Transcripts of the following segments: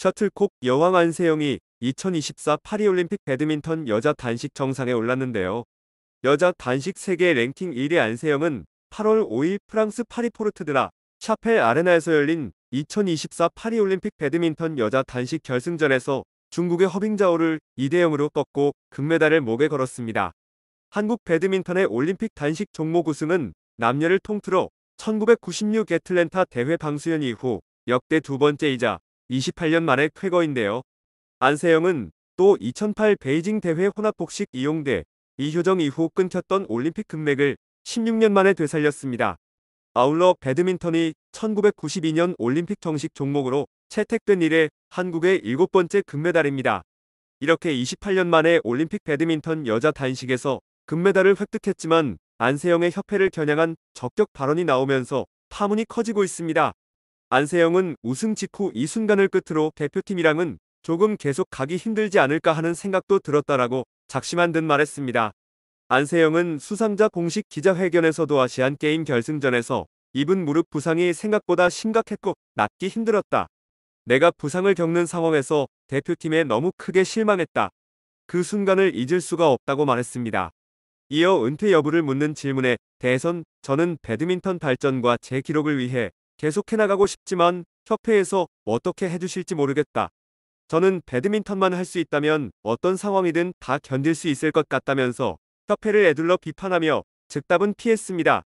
셔틀콕 여왕 안세영이 2024 파리올림픽 배드민턴 여자 단식 정상에 올랐는데요. 여자 단식 세계 랭킹 1위 안세영은 8월 5일 프랑스 파리 포르트드라 샤펠 아레나에서 열린 2024 파리올림픽 배드민턴 여자 단식 결승전에서 중국의 허빙자오를 2대0으로 꺾고 금메달을 목에 걸었습니다. 한국 배드민턴의 올림픽 단식 종목 우승은 남녀를 통틀어 1996 애틀랜타 대회 방수연 이후 역대 두 번째이자 28년 만에 쾌거인데요. 안세영은 또 2008 베이징 대회 혼합복식 이용대 이효정 이후 끊겼던 올림픽 금맥을 16년 만에 되살렸습니다. 아울러 배드민턴이 1992년 올림픽 정식 종목으로 채택된 이래 한국의 7번째 금메달입니다. 이렇게 28년 만에 올림픽 배드민턴 여자 단식에서 금메달을 획득했지만 안세영의 협회를 겨냥한 적격 발언이 나오면서 파문이 커지고 있습니다. 안세영은 우승 직후 이 순간을 끝으로 대표팀이랑은 조금 계속 가기 힘들지 않을까 하는 생각도 들었다라고 작심한 듯 말했습니다. 안세영은 수상자 공식 기자회견에서도 아시안게임 결승전에서 입은 무릎 부상이 생각보다 심각했고 낫기 힘들었다. 내가 부상을 겪는 상황에서 대표팀에 너무 크게 실망했다. 그 순간을 잊을 수가 없다고 말했습니다. 이어 은퇴 여부를 묻는 질문에 대선 저는 배드민턴 발전과 제 기록을 위해 계속해나가고 싶지만 협회에서 어떻게 해주실지 모르겠다. 저는 배드민턴만 할 수 있다면 어떤 상황이든 다 견딜 수 있을 것 같다면서 협회를 애둘러 비판하며 즉답은 피했습니다.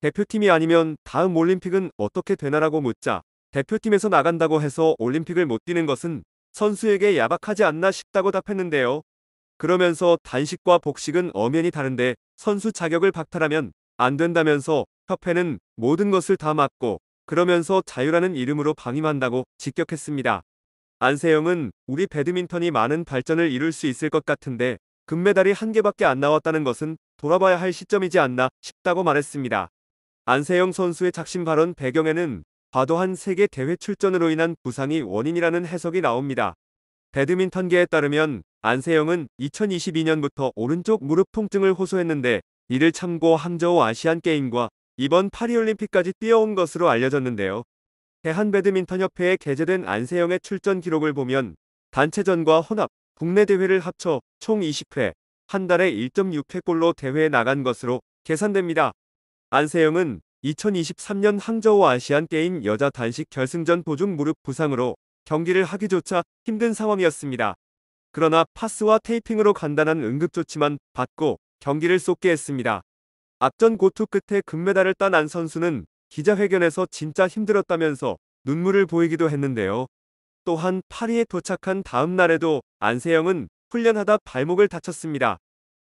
대표팀이 아니면 다음 올림픽은 어떻게 되나라고 묻자 대표팀에서 나간다고 해서 올림픽을 못 뛰는 것은 선수에게 야박하지 않나 싶다고 답했는데요. 그러면서 단식과 복식은 엄연히 다른데 선수 자격을 박탈하면 안 된다면서 협회는 모든 것을 다 막고 그러면서 자유라는 이름으로 방임한다고 직격했습니다. 안세영은 우리 배드민턴이 많은 발전을 이룰 수 있을 것 같은데 금메달이 한 개밖에 안 나왔다는 것은 돌아봐야 할 시점이지 않나 싶다고 말했습니다. 안세영 선수의 작심 발언 배경에는 과도한 세계 대회 출전으로 인한 부상이 원인이라는 해석이 나옵니다. 배드민턴계에 따르면 안세영은 2022년부터 오른쪽 무릎 통증을 호소했는데 이를 참고 항저우 아시안게임과 이번 파리올림픽까지 뛰어온 것으로 알려졌는데요. 대한배드민턴협회에 게재된 안세영의 출전 기록을 보면 단체전과 혼합, 국내 대회를 합쳐 총 20회, 한 달에 1.6회골로 대회에 나간 것으로 계산됩니다. 안세영은 2023년 항저우 아시안게임 여자 단식 결승전 보중 무릎 부상으로 경기를 하기조차 힘든 상황이었습니다. 그러나 파스와 테이핑으로 간단한 응급조치만 받고 경기를 쏟게 했습니다. 앞전 고투 끝에 금메달을 딴 안 선수는 기자회견에서 진짜 힘들었다면서 눈물을 보이기도 했는데요. 또한 파리에 도착한 다음 날에도 안세영은 훈련하다 발목을 다쳤습니다.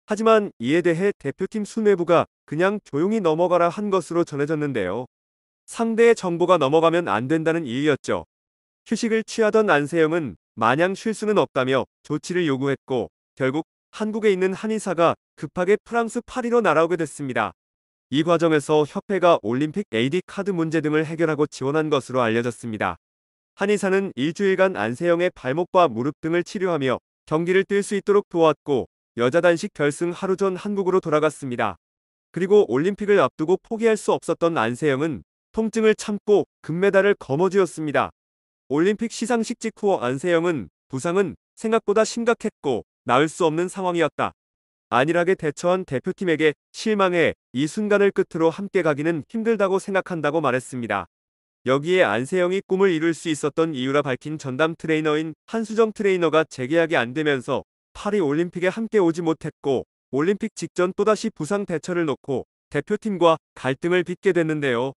하지만 이에 대해 대표팀 수뇌부가 그냥 조용히 넘어가라 한 것으로 전해졌는데요. 상대의 정보가 넘어가면 안 된다는 이유였죠 휴식을 취하던 안세영은 마냥 쉴 수는 없다며 조치를 요구했고 결국 한국에 있는 한의사가 급하게 프랑스 파리로 날아오게 됐습니다. 이 과정에서 협회가 올림픽 AD 카드 문제 등을 해결하고 지원한 것으로 알려졌습니다. 한의사는 일주일간 안세영의 발목과 무릎 등을 치료하며 경기를 뛸 수 있도록 도왔고 여자 단식 결승 하루 전 한국으로 돌아갔습니다. 그리고 올림픽을 앞두고 포기할 수 없었던 안세영은 통증을 참고 금메달을 거머쥐었습니다. 올림픽 시상식 직후 안세영은 부상은 생각보다 심각했고 나을 수 없는 상황이었다. 안일하게 대처한 대표팀에게 실망해 이 순간을 끝으로 함께 가기는 힘들다고 생각한다고 말했습니다. 여기에 안세영이 꿈을 이룰 수 있었던 이유라 밝힌 전담 트레이너인 한수정 트레이너가 재계약이 안 되면서 파리 올림픽에 함께 오지 못했고 올림픽 직전 또다시 부상 대처를 놓고 대표팀과 갈등을 빚게 됐는데요.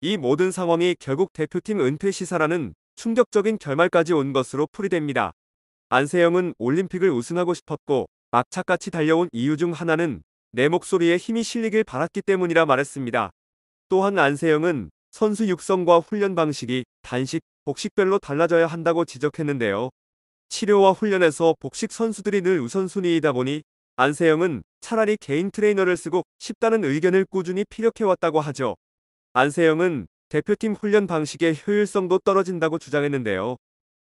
이 모든 상황이 결국 대표팀 은퇴 시사라는 충격적인 결말까지 온 것으로 풀이됩니다. 안세영은 올림픽을 우승하고 싶었고 막차같이 달려온 이유 중 하나는 내 목소리에 힘이 실리길 바랐기 때문이라 말했습니다. 또한 안세영은 선수 육성과 훈련 방식이 단식, 복식별로 달라져야 한다고 지적했는데요. 치료와 훈련에서 복식 선수들이 늘 우선순위이다 보니 안세영은 차라리 개인 트레이너를 쓰고 싶다는 의견을 꾸준히 피력해왔다고 하죠. 안세영은 대표팀 훈련 방식의 효율성도 떨어진다고 주장했는데요.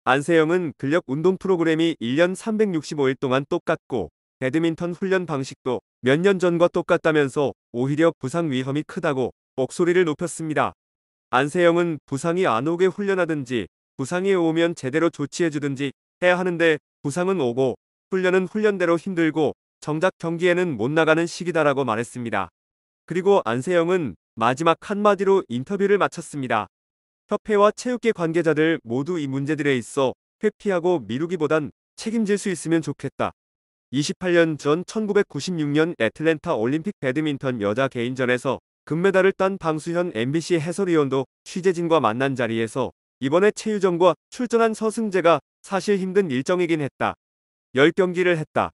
안세영은 근력 운동 프로그램이 1년 365일 동안 똑같고 배드민턴 훈련 방식도 몇 년 전과 똑같다면서 오히려 부상 위험이 크다고 목소리를 높였습니다. 안세영은 부상이 안 오게 훈련하든지 부상이 오면 제대로 조치해주든지 해야 하는데 부상은 오고 훈련은 훈련대로 힘들고 정작 경기에는 못 나가는 시기다라고 말했습니다. 그리고 안세영은 마지막 한마디로 인터뷰를 마쳤습니다. 협회와 체육계 관계자들 모두 이 문제들에 있어 회피하고 미루기보단 책임질 수 있으면 좋겠다. 28년 전 1996년 애틀랜타 올림픽 배드민턴 여자 개인전에서 금메달을 딴 방수현 MBC 해설위원도 취재진과 만난 자리에서 이번에 최유정과 출전한 서승재가 사실 힘든 일정이긴 했다. 10경기를 했다.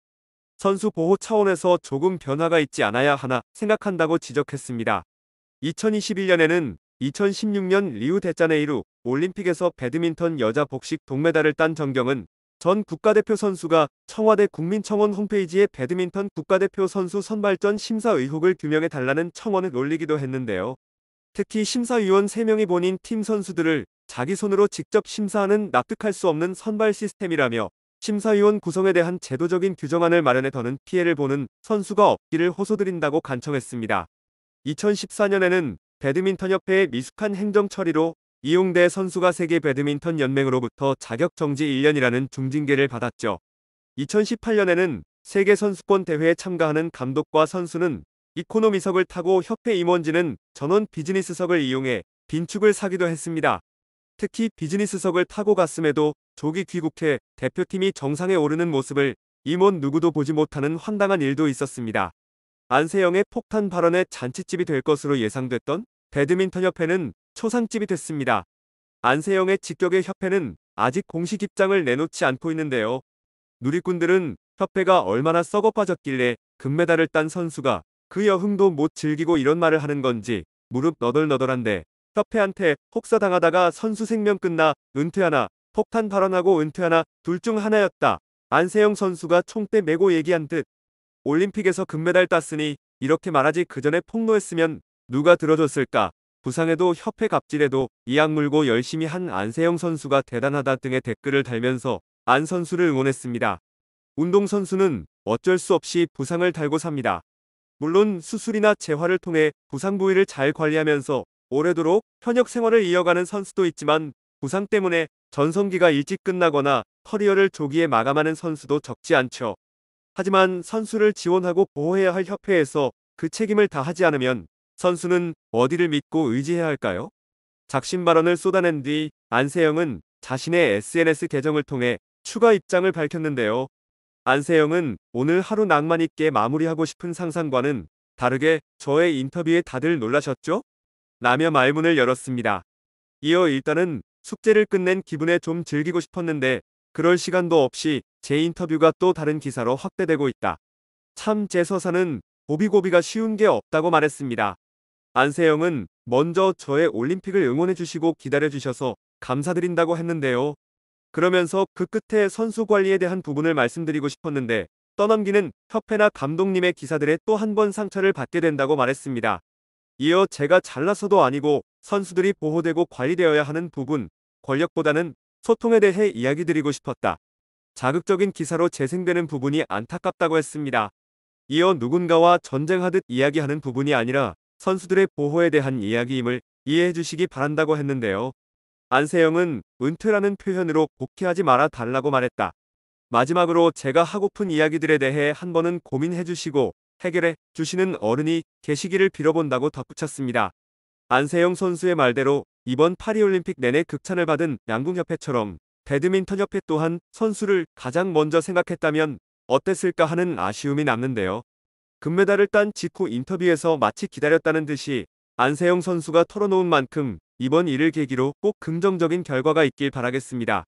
선수 보호 차원에서 조금 변화가 있지 않아야 하나 생각한다고 지적했습니다. 2021년에는 2016년 리우 데자네이루 올림픽에서 배드민턴 여자 복식 동메달을 딴 정경은 전 국가대표 선수가 청와대 국민청원 홈페이지에 배드민턴 국가대표 선수 선발전 심사 의혹을 규명해 달라는 청원을 올리기도 했는데요. 특히 심사위원 3명이 본인 팀 선수들을 자기 손으로 직접 심사하는 납득할 수 없는 선발 시스템이라며 심사위원 구성에 대한 제도적인 규정안을 마련해 더는 피해를 보는 선수가 없기를 호소드린다고 간청했습니다. 2014년에는 배드민턴협회의 미숙한 행정 처리로 이용대 선수가 세계 배드민턴 연맹으로부터 자격 정지 1년이라는 중징계를 받았죠. 2018년에는 세계 선수권 대회에 참가하는 감독과 선수는 이코노미석을 타고 협회 임원진은 전원 비즈니스석을 이용해 빈축을 사기도 했습니다. 특히 비즈니스석을 타고 갔음에도 조기 귀국해 대표팀이 정상에 오르는 모습을 임원 누구도 보지 못하는 황당한 일도 있었습니다. 안세영의 폭탄 발언에 잔치집이 될 것으로 예상됐던 배드민턴협회는 초상집이 됐습니다. 안세영의 직격의 협회는 아직 공식 입장을 내놓지 않고 있는데요. 누리꾼들은 협회가 얼마나 썩어빠졌길래 금메달을 딴 선수가 그 여흥도 못 즐기고 이런 말을 하는 건지 무릎 너덜너덜한데 협회한테 혹사당하다가 선수 생명 끝나 은퇴하나 폭탄 발언하고 은퇴하나 둘 중 하나였다. 안세영 선수가 총대 메고 얘기한 듯 올림픽에서 금메달 땄으니 이렇게 말하지 그 전에 폭로했으면 누가 들어줬을까? 부상에도 협회 갑질에도 이악 물고 열심히 한 안세영 선수가 대단하다 등의 댓글을 달면서 안 선수를 응원했습니다. 운동선수는 어쩔 수 없이 부상을 달고 삽니다. 물론 수술이나 재활을 통해 부상 부위를 잘 관리하면서 오래도록 현역 생활을 이어가는 선수도 있지만 부상 때문에 전성기가 일찍 끝나거나 커리어를 조기에 마감하는 선수도 적지 않죠. 하지만 선수를 지원하고 보호해야 할 협회에서 그 책임을 다하지 않으면 선수는 어디를 믿고 의지해야 할까요? 작심 발언을 쏟아낸 뒤 안세영은 자신의 SNS 계정을 통해 추가 입장을 밝혔는데요. 안세영은 오늘 하루 낭만 있게 마무리하고 싶은 상상과는 다르게 저의 인터뷰에 다들 놀라셨죠? 라며 말문을 열었습니다. 이어 일단은 숙제를 끝낸 기분에 좀 즐기고 싶었는데 그럴 시간도 없이 제 인터뷰가 또 다른 기사로 확대되고 있다. 참 제 서사는 고비고비가 쉬운 게 없다고 말했습니다. 안세영은 먼저 저의 올림픽을 응원해주시고 기다려주셔서 감사드린다고 했는데요. 그러면서 그 끝에 선수 관리에 대한 부분을 말씀드리고 싶었는데 떠넘기는 협회나 감독님의 기사들에 또 한 번 상처를 받게 된다고 말했습니다. 이어 제가 잘나서도 아니고 선수들이 보호되고 관리되어야 하는 부분, 권력보다는 소통에 대해 이야기 드리고 싶었다. 자극적인 기사로 재생되는 부분이 안타깝다고 했습니다. 이어 누군가와 전쟁하듯 이야기하는 부분이 아니라 선수들의 보호에 대한 이야기임을 이해해 주시기 바란다고 했는데요. 안세영은 은퇴라는 표현으로 복귀하지 말아 달라고 말했다. 마지막으로 제가 하고픈 이야기들에 대해 한 번은 고민해 주시고 해결해 주시는 어른이 계시기를 빌어본다고 덧붙였습니다. 안세영 선수의 말대로 이번 파리올림픽 내내 극찬을 받은 양궁협회처럼 배드민턴협회 또한 선수를 가장 먼저 생각했다면 어땠을까 하는 아쉬움이 남는데요. 금메달을 딴 직후 인터뷰에서 마치 기다렸다는 듯이 안세영 선수가 털어놓은 만큼 이번 일을 계기로 꼭 긍정적인 결과가 있길 바라겠습니다.